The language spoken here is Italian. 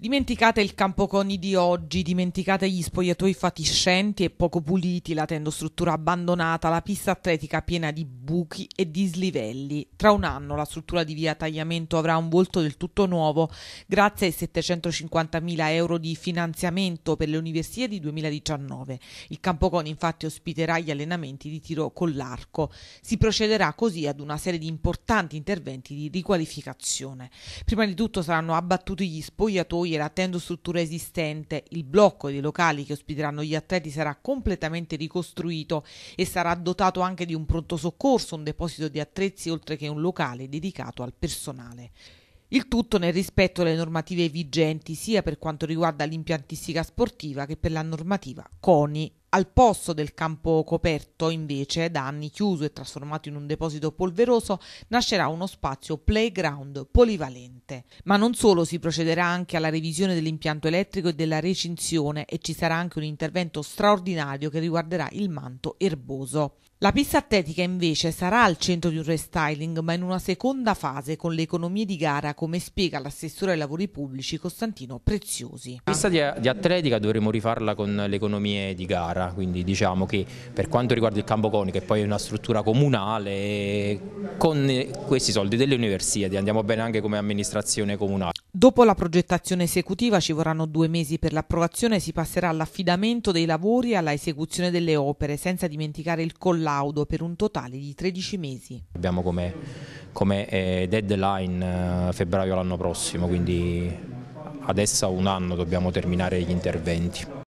Dimenticate il campoconi di oggi, dimenticate gli spogliatoi fatiscenti e poco puliti, la tendostruttura abbandonata, la pista atletica piena di buchi e dislivelli. Tra un anno la struttura di via Tagliamento avrà un volto del tutto nuovo grazie ai 750.000 euro di finanziamento per le università di 2019. Il campoconi infatti ospiterà gli allenamenti di tiro con l'arco. Si procederà così ad una serie di importanti interventi di riqualificazione. Prima di tutto saranno abbattuti gli spogliatoi accogliere a tendo struttura esistente, il blocco dei locali che ospiteranno gli atleti sarà completamente ricostruito e sarà dotato anche di un pronto soccorso, un deposito di attrezzi oltre che un locale dedicato al personale. Il tutto nel rispetto alle normative vigenti sia per quanto riguarda l'impiantistica sportiva che per la normativa CONI. Al posto del campo coperto, invece, da anni chiuso e trasformato in un deposito polveroso, nascerà uno spazio playground polivalente. Ma non solo, si procederà anche alla revisione dell'impianto elettrico e della recinzione e ci sarà anche un intervento straordinario che riguarderà il manto erboso. La pista atletica invece sarà al centro di un restyling, ma in una seconda fase con le economie di gara, come spiega l'assessore ai lavori pubblici Costantino Preziosi. La pista di atletica dovremo rifarla con le economie di gara terra, quindi diciamo che per quanto riguarda il campo conico e poi è una struttura comunale, con questi soldi delle università andiamo bene anche come amministrazione comunale. Dopo la progettazione esecutiva ci vorranno due mesi per l'approvazione, si passerà all'affidamento dei lavori e alla esecuzione delle opere, senza dimenticare il collaudo per un totale di 13 mesi. Abbiamo come, come eh, deadline eh, febbraio l'anno prossimo, quindi adesso a un anno dobbiamo terminare gli interventi.